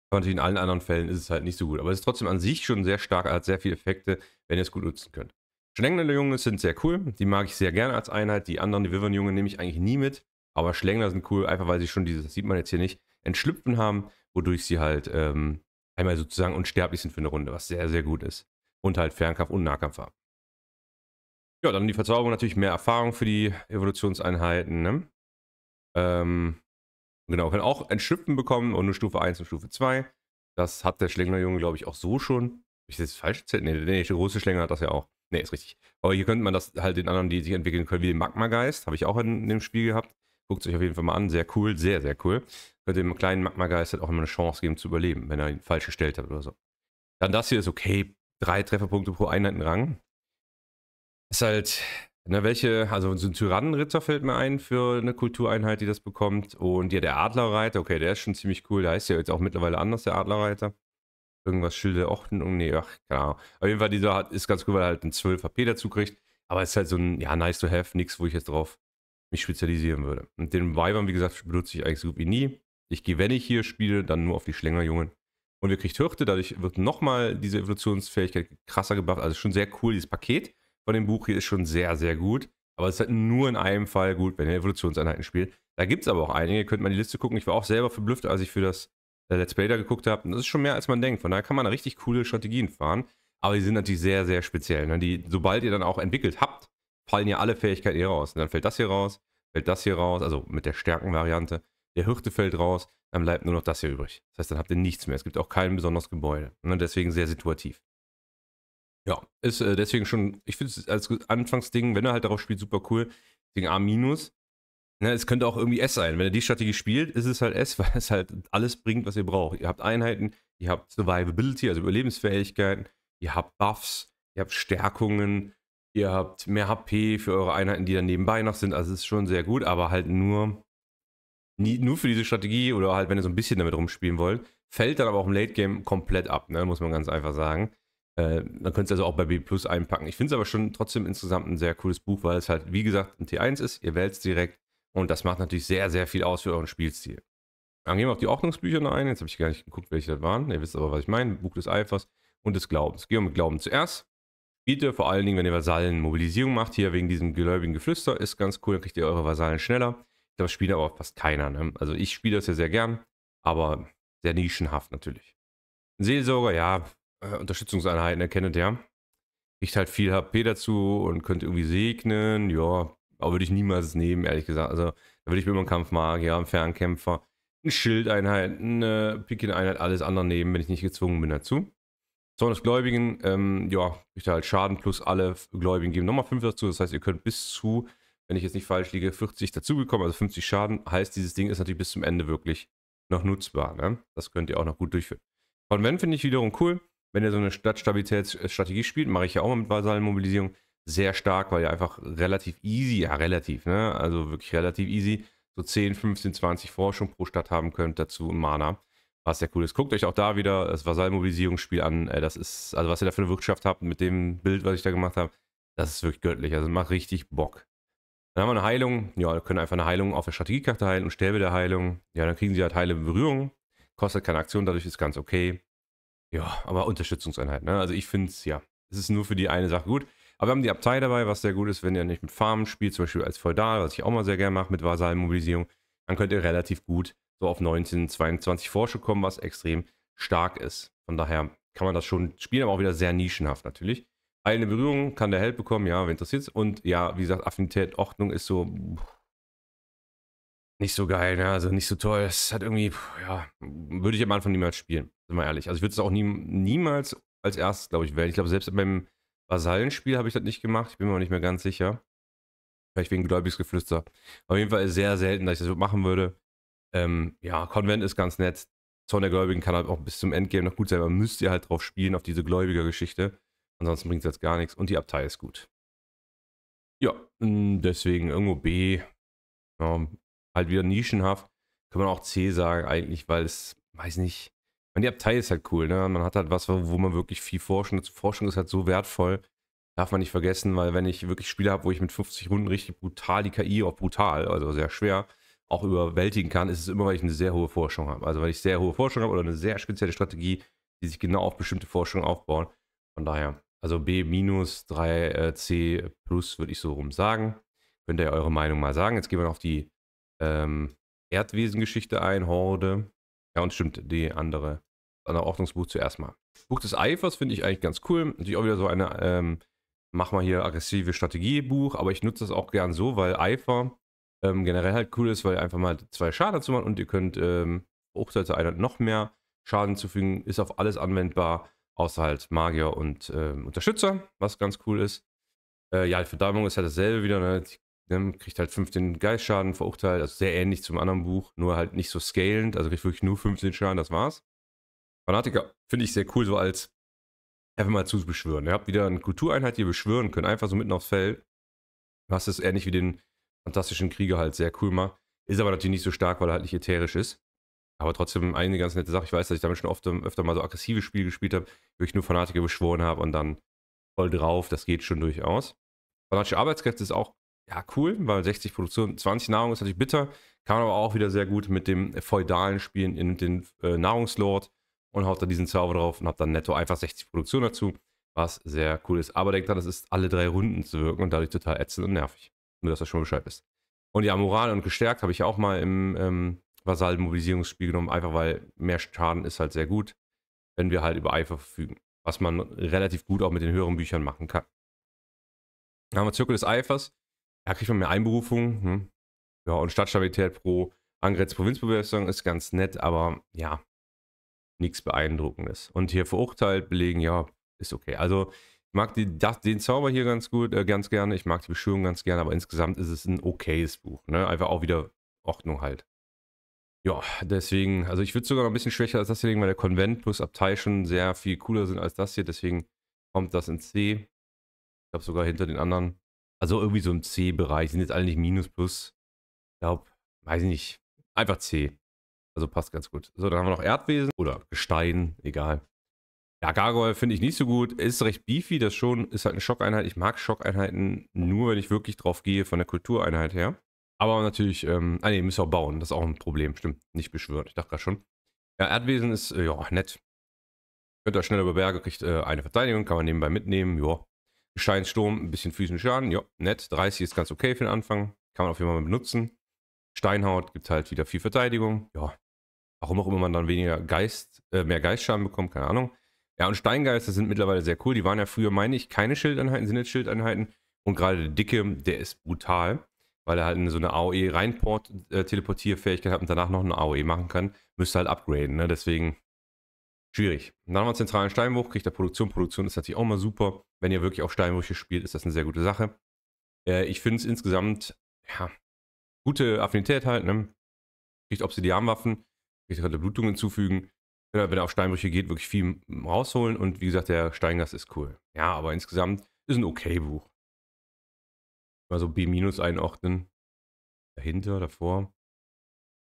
Aber natürlich in allen anderen Fällen ist es halt nicht so gut. Aber es ist trotzdem an sich schon sehr stark, hat sehr viele Effekte, wenn ihr es gut nutzen könnt. Schlängler-Jungen sind sehr cool, die mag ich sehr gerne als Einheit. Die anderen, die wivern jungen nehme ich eigentlich nie mit. Aber Schlängler sind cool, einfach weil sie schon dieses, das sieht man jetzt hier nicht, entschlüpfen haben, wodurch sie halt ähm, einmal sozusagen unsterblich sind für eine Runde, was sehr, sehr gut ist. Und halt Fernkampf und Nahkampf haben. Ja, dann die Verzauberung natürlich mehr Erfahrung für die Evolutionseinheiten. Ne? Ähm, Genau, kann auch ein Schippen bekommen und eine Stufe 1 und Stufe 2. Das hat der Schlänglerjunge, glaube ich, auch so schon. Ich das falsch erzählt? Nee, nee, der große Schlänger hat das ja auch. Nee, ist richtig. Aber hier könnte man das halt den anderen, die sich entwickeln können, wie den Magmageist. Habe ich auch in, in dem Spiel gehabt. Guckt es euch auf jeden Fall mal an. Sehr cool, sehr, sehr cool. Könnte dem kleinen Magmageist halt auch immer eine Chance geben zu überleben, wenn er ihn falsch gestellt hat oder so. Dann das hier ist okay. Drei Trefferpunkte pro Einheitenrang. Ist halt na, ne, welche, also so ein Tyrannenritter fällt mir ein für eine Kultureinheit, die das bekommt. Und ja, der Adlerreiter, okay, der ist schon ziemlich cool. Der heißt ja jetzt auch mittlerweile anders, der Adlerreiter. Irgendwas Schilde Ordnung, oh, nee, ach, keine Ahnung. Auf jeden Fall, dieser hat, ist ganz cool, weil er halt einen 12 HP dazu kriegt. Aber es ist halt so ein, ja, nice to have, nichts, wo ich jetzt drauf mich spezialisieren würde. Und den Weibern, wie gesagt, benutze ich eigentlich so gut wie nie. Ich gehe, wenn ich hier spiele, dann nur auf die Schlängerjungen. Und ihr kriegt Hürte, dadurch wird nochmal diese Evolutionsfähigkeit krasser gebracht. Also schon sehr cool, dieses Paket von dem Buch hier ist schon sehr, sehr gut. Aber es ist halt nur in einem Fall gut, wenn ihr Evolutionseinheiten spielt. Da gibt es aber auch einige, ihr könnt mal die Liste gucken. Ich war auch selber verblüfft, als ich für das äh, Let's Play da geguckt habe. Und das ist schon mehr, als man denkt. Von daher kann man da richtig coole Strategien fahren. Aber die sind natürlich sehr, sehr speziell. Ne? Die, sobald ihr dann auch entwickelt habt, fallen ja alle Fähigkeiten hier raus. Und dann fällt das hier raus, fällt das hier raus, also mit der Stärkenvariante. Der Hirte fällt raus, dann bleibt nur noch das hier übrig. Das heißt, dann habt ihr nichts mehr. Es gibt auch kein besonderes Gebäude. Und ne? deswegen sehr situativ. Ja, ist äh, deswegen schon, ich finde es als Anfangsding, wenn er halt darauf spielt, super cool. Deswegen A-. Ne, es könnte auch irgendwie S sein. Wenn er die Strategie spielt, ist es halt S, weil es halt alles bringt, was ihr braucht. Ihr habt Einheiten, ihr habt Survivability, also Überlebensfähigkeiten, ihr habt Buffs, ihr habt Stärkungen, ihr habt mehr HP für eure Einheiten, die dann nebenbei noch sind. Also es ist schon sehr gut, aber halt nur, nie, nur für diese Strategie oder halt, wenn ihr so ein bisschen damit rumspielen wollt, fällt dann aber auch im Late Game komplett ab, ne? muss man ganz einfach sagen. Äh, dann könnt ihr es also auch bei B Plus einpacken. Ich finde es aber schon trotzdem insgesamt ein sehr cooles Buch, weil es halt, wie gesagt, ein T1 ist, ihr wählt es direkt und das macht natürlich sehr, sehr viel aus für euren Spielstil. Dann gehen wir auf die Ordnungsbücher noch ein. Jetzt habe ich gar nicht geguckt, welche das waren. Ihr wisst aber, was ich meine. Buch des Eifers und des Glaubens. Gehen wir mit Glauben zuerst. Bitte vor allen Dingen, wenn ihr Vasallen Mobilisierung macht, hier wegen diesem gläubigen Geflüster, ist ganz cool, dann kriegt ihr eure Vasallen schneller. Das spielt aber fast keiner. Ne? Also ich spiele das ja sehr gern, aber sehr nischenhaft natürlich. Seelsorger, ja, äh, Unterstützungseinheiten erkennt, ja. Kriegt halt viel HP dazu und könnt irgendwie segnen, ja. Aber würde ich niemals nehmen, ehrlich gesagt. Also, da würde ich mir immer einen Kampfmagier, einen Fernkämpfer, eine Schildeinheit, eine Pikin-Einheit, alles andere nehmen, wenn ich nicht gezwungen bin dazu. Zorn des Gläubigen, ähm, ja, kriegt halt Schaden plus alle Gläubigen geben nochmal 5 dazu. Das heißt, ihr könnt bis zu, wenn ich jetzt nicht falsch liege, 40 dazugekommen, also 50 Schaden. Heißt, dieses Ding ist natürlich bis zum Ende wirklich noch nutzbar. Ne? Das könnt ihr auch noch gut durchführen. Konvent finde ich wiederum cool wenn ihr so eine Stadtstabilitätsstrategie äh, spielt, mache ich ja auch mal mit Vasallenmobilisierung, sehr stark, weil ihr einfach relativ easy, ja relativ, ne? Also wirklich relativ easy, so 10, 15, 20 Forschung pro Stadt haben könnt, dazu Mana. Was sehr cool ist. Guckt euch auch da wieder das Vasallenmobilisierungsspiel an. Das ist, also was ihr da für eine Wirtschaft habt mit dem Bild, was ich da gemacht habe, das ist wirklich göttlich. Also macht richtig Bock. Dann haben wir eine Heilung. Ja, wir können einfach eine Heilung auf der Strategiekarte heilen und Sterbe der Heilung. Ja, dann kriegen sie halt heile Berührung. Kostet keine Aktion, dadurch ist ganz okay. Ja, aber Unterstützungseinheit, ne? Also ich finde es, ja, es ist nur für die eine Sache gut. Aber wir haben die Abtei dabei, was sehr gut ist, wenn ihr nicht mit Farmen spielt, zum Beispiel als Feudal, was ich auch mal sehr gerne mache mit Vasallenmobilisierung, dann könnt ihr relativ gut so auf 19, 22 Forsche kommen, was extrem stark ist. Von daher kann man das schon spielen, aber auch wieder sehr nischenhaft natürlich. Eine Berührung kann der Held bekommen, ja, wer interessiert's? Und ja, wie gesagt, Affinität, Ordnung ist so nicht so geil, ne? also nicht so toll. Es hat irgendwie, ja, würde ich am Anfang niemals spielen. Sind wir ehrlich. Also ich würde es auch nie, niemals als erstes, glaube ich, wählen. Ich glaube, selbst beim Vasallenspiel habe ich das nicht gemacht. Ich bin mir auch nicht mehr ganz sicher. Vielleicht wegen Gläubigsgeflüster. Auf jeden Fall ist sehr selten, dass ich das machen würde. Ähm, ja, Konvent ist ganz nett. Zorn der Gläubigen kann halt auch bis zum Endgame noch gut sein, aber müsst ihr halt drauf spielen, auf diese Gläubiger-Geschichte. Ansonsten bringt es jetzt gar nichts. Und die Abtei ist gut. Ja, hm, deswegen irgendwo B. Ja, halt wieder nischenhaft. Kann man auch C sagen eigentlich, weil es, weiß nicht, und die Abtei ist halt cool, ne? Man hat halt was, wo man wirklich viel forschen. Forschung ist halt so wertvoll. Darf man nicht vergessen, weil wenn ich wirklich Spiele habe, wo ich mit 50 Runden richtig brutal die KI, auch brutal, also sehr schwer, auch überwältigen kann, ist es immer, weil ich eine sehr hohe Forschung habe. Also weil ich sehr hohe Forschung habe oder eine sehr spezielle Strategie, die sich genau auf bestimmte Forschung aufbauen. Von daher, also B minus 3C äh, plus würde ich so rum sagen. Könnt ihr eure Meinung mal sagen. Jetzt gehen wir noch auf die ähm, Erdwesengeschichte ein, Horde. Ja, und stimmt, die andere, das andere Ordnungsbuch zuerst mal. Buch des Eifers finde ich eigentlich ganz cool. Natürlich auch wieder so eine, ähm, mach mal hier aggressive Strategiebuch, aber ich nutze das auch gern so, weil Eifer ähm, generell halt cool ist, weil ihr einfach mal zwei Schaden dazu macht und ihr könnt ähm, Hochseite einer noch mehr Schaden zufügen. Ist auf alles anwendbar, außer halt Magier und ähm, Unterstützer, was ganz cool ist. Äh, ja, die Verdammung ist halt dasselbe wieder. Ne? Die Ne, kriegt halt 15 Geistschaden verurteilt, also sehr ähnlich zum anderen Buch, nur halt nicht so scalend, also kriegt wirklich nur 15 Schaden, das war's. Fanatiker finde ich sehr cool, so als einfach mal zu beschwören. Ihr habt wieder eine Kultureinheit, die ihr beschwören könnt, einfach so mitten aufs Feld. hast es ähnlich wie den fantastischen Krieger halt sehr cool macht. Ist aber natürlich nicht so stark, weil er halt nicht ätherisch ist. Aber trotzdem eine ganz nette Sache. Ich weiß, dass ich damit schon oft, öfter mal so aggressive Spiele gespielt habe, wo ich nur Fanatiker beschworen habe und dann voll drauf. Das geht schon durchaus. Fanatische Arbeitskräfte ist auch ja, cool, weil 60 Produktion, 20 Nahrung ist natürlich bitter. Kann man aber auch wieder sehr gut mit dem feudalen Spielen in den äh, Nahrungslord und haut da diesen Zauber drauf und habt dann netto einfach 60 Produktion dazu, was sehr cool ist. Aber denkt dran, das ist alle drei Runden zu wirken und dadurch total ätzend und nervig. Nur, dass das schon Bescheid ist. Und ja, Moral und gestärkt habe ich auch mal im ähm, Vasal-Mobilisierungsspiel genommen, einfach weil mehr Schaden ist halt sehr gut, wenn wir halt über Eifer verfügen. Was man relativ gut auch mit den höheren Büchern machen kann. Dann haben wir Zirkel des Eifers. Da kriegt man mehr Einberufung. Hm? Ja, und Stadtstabilität pro Angrenz Provinzbewässerung ist ganz nett, aber ja, nichts Beeindruckendes. Und hier verurteilt, belegen, ja, ist okay. Also ich mag die, das, den Zauber hier ganz gut, äh, ganz gerne. Ich mag die Beschwörung ganz gerne, aber insgesamt ist es ein okayes Buch. Ne? Einfach auch wieder Ordnung halt. Ja, deswegen, also ich würde sogar noch ein bisschen schwächer als das hier legen, weil der Konvent plus Abtei schon sehr viel cooler sind als das hier. Deswegen kommt das in C. Ich glaube sogar hinter den anderen. Also irgendwie so im C-Bereich. Sind jetzt alle nicht Minus, Plus. Ich glaube, weiß ich nicht. Einfach C. Also passt ganz gut. So, dann haben wir noch Erdwesen oder Gestein, egal. Ja, Gargoyle finde ich nicht so gut. Ist recht beefy, das schon. Ist halt eine Schockeinheit. Ich mag Schockeinheiten nur, wenn ich wirklich drauf gehe, von der Kultureinheit her. Aber natürlich, ähm, ah ne, müssen wir auch bauen. Das ist auch ein Problem. Stimmt, nicht beschwört. Ich dachte gerade schon. Ja, Erdwesen ist, äh, ja, nett. Könnt ihr schnell über Berge, kriegt äh, eine Verteidigung, kann man nebenbei mitnehmen. Ja, Steinsturm, ein bisschen physischen Schaden. Ja, nett. 30 ist ganz okay für den Anfang. Kann man auf jeden Fall mal benutzen. Steinhaut gibt halt wieder viel Verteidigung. Ja. Warum auch immer man dann weniger Geist, äh, mehr Geistschaden bekommt, keine Ahnung. Ja, und Steingeister sind mittlerweile sehr cool. Die waren ja früher, meine ich, keine Schildeinheiten, sind jetzt Schildeinheiten. Und gerade der Dicke, der ist brutal, weil er halt so eine AOE-Reinport-Teleportierfähigkeit äh, hat und danach noch eine AOE machen kann. Müsste halt upgraden, ne? Deswegen schwierig. Dann haben wir einen zentralen Steinbruch, kriegt der Produktion. Produktion ist natürlich auch mal super. Wenn ihr wirklich auch Steinbrüche spielt, ist das eine sehr gute Sache. Äh, ich finde es insgesamt, ja, gute Affinität halt, ne? Kriegt Obsidianwaffen, kriegt gerade Blutung hinzufügen. Wenn er auf Steinbrüche geht, wirklich viel rausholen. Und wie gesagt, der Steingast ist cool. Ja, aber insgesamt ist ein okay Buch. Mal so B- einordnen. Dahinter, davor.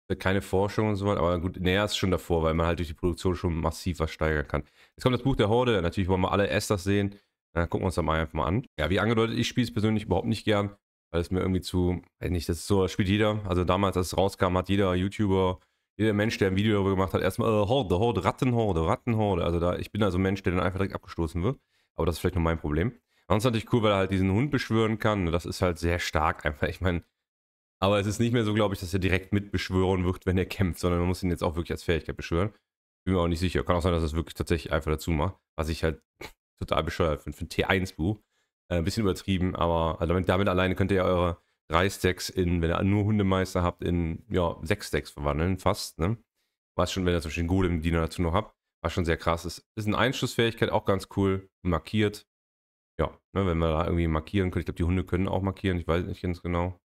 Äh, keine Forschung und so weiter, aber gut, näher ist schon davor, weil man halt durch die Produktion schon massiv was steigern kann. Jetzt kommt das Buch der Horde, natürlich wollen wir alle Esters sehen. dann äh, gucken wir uns das mal einfach mal an. Ja, wie angedeutet, ich spiele es persönlich überhaupt nicht gern, weil es mir irgendwie zu, weiß nicht, das ist so, das spielt jeder. Also damals, als es rauskam, hat jeder YouTuber, jeder Mensch, der ein Video darüber gemacht hat, erstmal äh, Horde, Horde, Rattenhorde, Rattenhorde. Also da, ich bin also ein Mensch, der dann einfach direkt abgestoßen wird. Aber das ist vielleicht nur mein Problem. Ansonsten natürlich cool, weil er halt diesen Hund beschwören kann. Das ist halt sehr stark einfach. Ich meine, aber es ist nicht mehr so, glaube ich, dass er direkt mitbeschwören wird, wenn er kämpft, sondern man muss ihn jetzt auch wirklich als Fähigkeit beschwören. Bin mir auch nicht sicher. Kann auch sein, dass er es wirklich tatsächlich einfach dazu macht. Was ich halt total bescheuert finde. Für ein T1-Buch. Äh, ein bisschen übertrieben, aber also damit, damit alleine könnt ihr ja eure drei Stacks in, wenn ihr nur Hundemeister habt, in ja, sechs Stacks verwandeln, fast. Ne? Was schon, wenn ihr zum Beispiel einen Golem-Diener dazu noch habt, was schon sehr krass ist. Ist eine Einschussfähigkeit, auch ganz cool, markiert. Ja, ne, wenn wir da irgendwie markieren können. Ich glaube, die Hunde können auch markieren, ich weiß nicht ganz genau.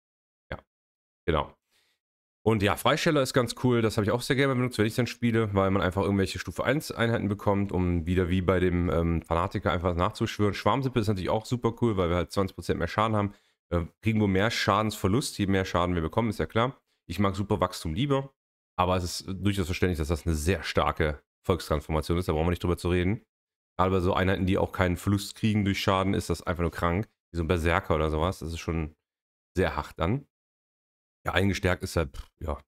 Genau. Und ja, Freisteller ist ganz cool, das habe ich auch sehr gerne benutzt, wenn ich dann spiele, weil man einfach irgendwelche Stufe 1 Einheiten bekommt, um wieder wie bei dem ähm, Fanatiker einfach nachzuschwören. Schwarmsippe ist natürlich auch super cool, weil wir halt 20% mehr Schaden haben. Äh, kriegen wir mehr Schadensverlust, je mehr Schaden wir bekommen, ist ja klar. Ich mag super Wachstum lieber, aber es ist durchaus verständlich, dass das eine sehr starke Volkstransformation ist, da brauchen wir nicht drüber zu reden. Aber so Einheiten, die auch keinen Verlust kriegen durch Schaden, ist das einfach nur krank. Wie so ein Berserker oder sowas, das ist schon sehr hart dann. Ja, eingestärkt ist halt, ja,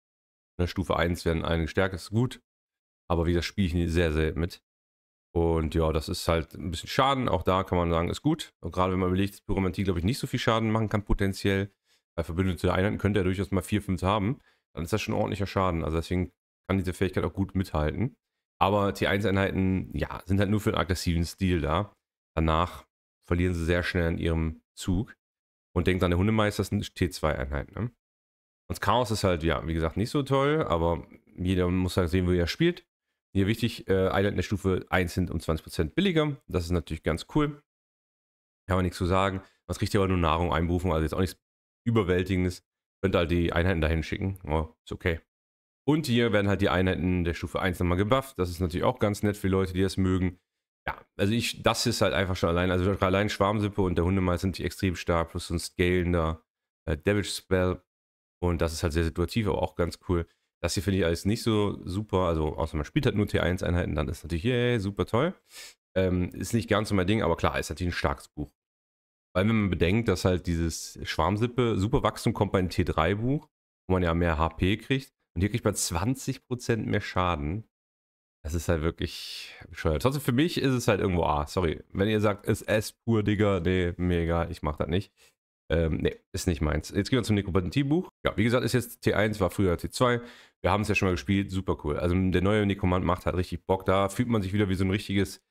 ne, Stufe 1 werden eingestärkt, ist gut. Aber wie gesagt, spiele ich sehr sehr mit. Und ja, das ist halt ein bisschen Schaden. Auch da kann man sagen, ist gut. Und gerade wenn man überlegt, dass Pyromantie, glaube ich, nicht so viel Schaden machen kann, potenziell. Bei verbündeten Einheiten könnte er durchaus mal 4, 5 haben. Dann ist das schon ordentlicher Schaden. Also deswegen kann diese Fähigkeit auch gut mithalten. Aber T1-Einheiten, ja, sind halt nur für einen aggressiven Stil da. Danach verlieren sie sehr schnell an ihrem Zug. Und denkt an, der Hundemeister das sind T2-Einheiten. Ne? Und Chaos ist halt, ja, wie gesagt, nicht so toll, aber jeder muss halt sehen, wo er spielt. Hier wichtig, äh, Island der Stufe 1 sind um 20% billiger. Das ist natürlich ganz cool. Kann man nichts zu sagen. Was kriegt ihr aber nur Nahrung einberufen, also jetzt auch nichts Überwältigendes. Könnt halt die Einheiten dahin schicken. Oh, ist okay. Und hier werden halt die Einheiten der Stufe 1 nochmal gebufft. Das ist natürlich auch ganz nett für Leute, die das mögen. Ja, also ich, das ist halt einfach schon allein. Also allein Schwarmsippe und der Hundemeister sind die extrem stark, plus so ein scalender äh, Damage Spell und das ist halt sehr situativ, aber auch ganz cool. Das hier finde ich alles nicht so super. Also, außer man spielt halt nur T1-Einheiten, dann ist natürlich, yay, super toll. Ähm, ist nicht ganz so mein Ding, aber klar, ist natürlich ein starkes Buch. Weil wenn man bedenkt, dass halt dieses Schwarmsippe, Superwachstum kommt bei einem T3-Buch, wo man ja mehr HP kriegt. Und hier kriegt man 20% mehr Schaden. Das ist halt wirklich bescheuert. Trotzdem für mich ist es halt irgendwo A. Sorry. Wenn ihr sagt, ist S pur, Digga, nee, mega, ich mach das nicht. Ähm, nee, ist nicht meins. Jetzt gehen wir zum Nekromantie-Buch. Ja, wie gesagt, ist jetzt T1, war früher T2. Wir haben es ja schon mal gespielt, super cool. Also der neue Nekromant macht halt richtig Bock. Da fühlt man sich wieder wie so ein richtiges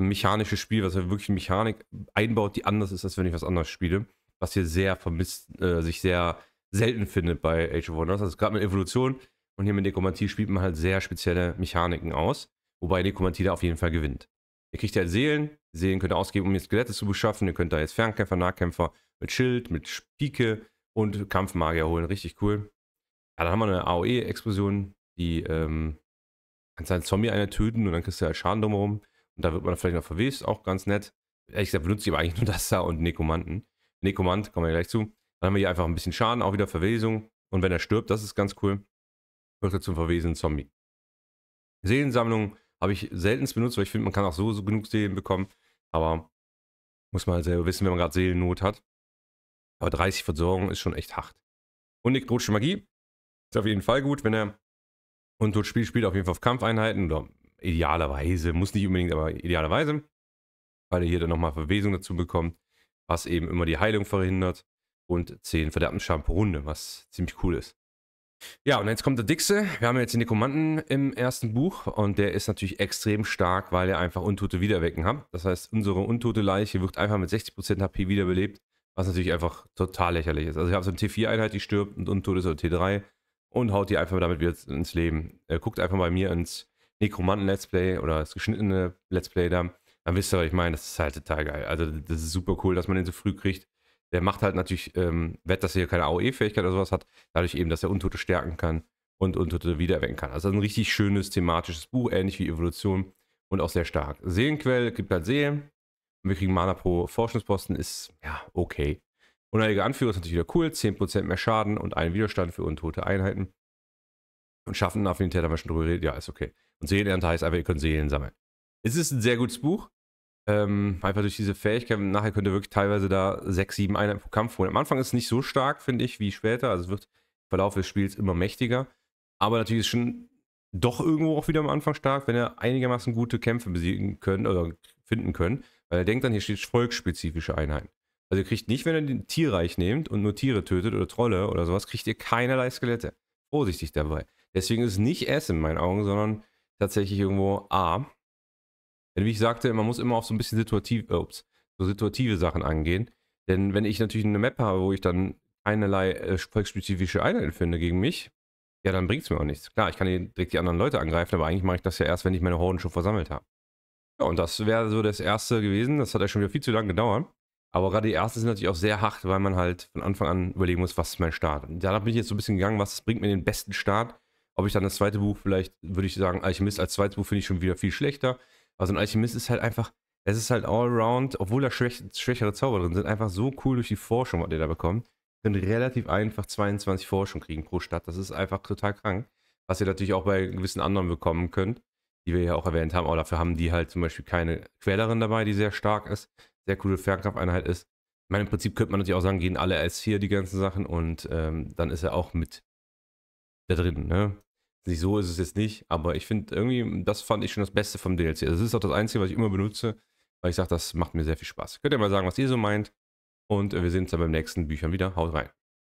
mechanisches Spiel, was halt wirklich Mechanik einbaut, die anders ist, als wenn ich was anderes spiele. Was hier sehr vermisst, äh, sich sehr selten findet bei Age of Wonders. Also gerade mit Evolution und hier mit Nekromantie spielt man halt sehr spezielle Mechaniken aus. Wobei Nekromantie da auf jeden Fall gewinnt. Ihr kriegt halt Seelen. Seelen könnt ihr ausgeben, um jetzt Skelette zu beschaffen. Ihr könnt da jetzt Fernkämpfer, Nahkämpfer mit Schild, mit Pike und Kampfmagier holen. Richtig cool. Ja, dann haben wir eine AOE-Explosion, die ähm, kannst einen Zombie einer töten und dann kriegst du halt Schaden drumherum. Und da wird man vielleicht noch verwest, auch ganz nett. Ehrlich gesagt benutze ich aber eigentlich nur das da und Nekomanten. Nekomant, kommen wir gleich zu. Dann haben wir hier einfach ein bisschen Schaden, auch wieder Verwesung. Und wenn er stirbt, das ist ganz cool, wird er zum verwesenen Zombie. Seelensammlung habe ich selten benutzt, weil ich finde, man kann auch so, so genug Seelen bekommen. Aber muss man halt selber wissen, wenn man gerade Seelennot hat. Aber 30 Versorgung ist schon echt hart. Und nekrotische Magie ist auf jeden Fall gut, wenn er und tot Spiel spielt, auf jeden Fall auf Kampfeinheiten oder idealerweise, muss nicht unbedingt, aber idealerweise, weil er hier dann nochmal Verwesung dazu bekommt, was eben immer die Heilung verhindert und 10 verderbten Schaden pro Runde, was ziemlich cool ist. Ja, und jetzt kommt der Dixe. Wir haben jetzt den Nekromanten im ersten Buch und der ist natürlich extrem stark, weil er einfach Untote wiederwecken hat. Das heißt, unsere untote Leiche wird einfach mit 60% HP wiederbelebt was natürlich einfach total lächerlich ist. Also ich habe so eine T4-Einheit, die stirbt und untot ist oder T3 und haut die einfach damit wieder ins Leben. Äh, guckt einfach bei mir ins Nekromanten-Let's Play oder das geschnittene Let's Play da. Dann wisst ihr, was ich meine. Das ist halt total geil. Also das ist super cool, dass man den so früh kriegt. Der macht halt natürlich ähm, wett, dass er hier keine AOE-Fähigkeit oder sowas hat. Dadurch eben, dass er Untote stärken kann und Untote wiedererwecken kann. Also ein richtig schönes thematisches Buch, ähnlich wie Evolution und auch sehr stark. Seelenquell gibt halt Seelen. Und wir kriegen Mana pro Forschungsposten, ist ja okay. Unheilige Anführer ist natürlich wieder cool, 10% mehr Schaden und einen Widerstand für untote Einheiten. Und schaffen Affinität, haben wir schon drüber geredet, ja, ist okay. Und Seelenernte heißt einfach, ihr könnt Seelen sammeln. Es ist ein sehr gutes Buch. Ähm, einfach durch diese Fähigkeit. Nachher könnt ihr wirklich teilweise da 6, 7 Einheiten pro Kampf holen. Am Anfang ist es nicht so stark, finde ich, wie später. Also es wird im Verlauf des Spiels immer mächtiger. Aber natürlich ist es schon doch irgendwo auch wieder am Anfang stark, wenn ihr einigermaßen gute Kämpfe besiegen könnt oder finden könnt. Weil er denkt dann, hier steht volksspezifische Einheiten. Also ihr kriegt nicht, wenn ihr den Tierreich nehmt und nur Tiere tötet oder Trolle oder sowas, kriegt ihr keinerlei Skelette. Vorsichtig dabei. Deswegen ist es nicht S in meinen Augen, sondern tatsächlich irgendwo A. Denn wie ich sagte, man muss immer auch so ein bisschen situativ, äh, ups, so situative Sachen angehen. Denn wenn ich natürlich eine Map habe, wo ich dann keinerlei äh, volksspezifische Einheiten finde gegen mich, ja, dann bringt es mir auch nichts. Klar, ich kann direkt die anderen Leute angreifen, aber eigentlich mache ich das ja erst, wenn ich meine Horden schon versammelt habe. Ja, und das wäre so das erste gewesen. Das hat ja schon wieder viel zu lange gedauert. Aber gerade die ersten sind natürlich auch sehr hart, weil man halt von Anfang an überlegen muss, was ist mein Start. Und Danach bin ich jetzt so ein bisschen gegangen, was bringt mir den besten Start. Ob ich dann das zweite Buch vielleicht, würde ich sagen, Alchemist als zweites Buch finde ich schon wieder viel schlechter. Also ein Alchemist ist halt einfach, es ist halt allround, obwohl da schwäch, schwächere Zauber drin sind, einfach so cool durch die Forschung, was ihr da bekommt. Sind relativ einfach 22 Forschung kriegen pro Stadt. Das ist einfach total krank. Was ihr natürlich auch bei gewissen anderen bekommen könnt die wir ja auch erwähnt haben, aber dafür haben die halt zum Beispiel keine Quälerin dabei, die sehr stark ist, sehr coole Fernkampfeinheit ist. Ich meine, im Prinzip könnte man natürlich auch sagen, gehen alle S4 die ganzen Sachen und ähm, dann ist er auch mit da drin, ne? Nicht so ist es jetzt nicht, aber ich finde irgendwie, das fand ich schon das Beste vom DLC. Also das ist auch das Einzige, was ich immer benutze, weil ich sage, das macht mir sehr viel Spaß. Könnt ihr mal sagen, was ihr so meint und äh, wir sehen uns dann beim nächsten Büchern wieder. Haut rein.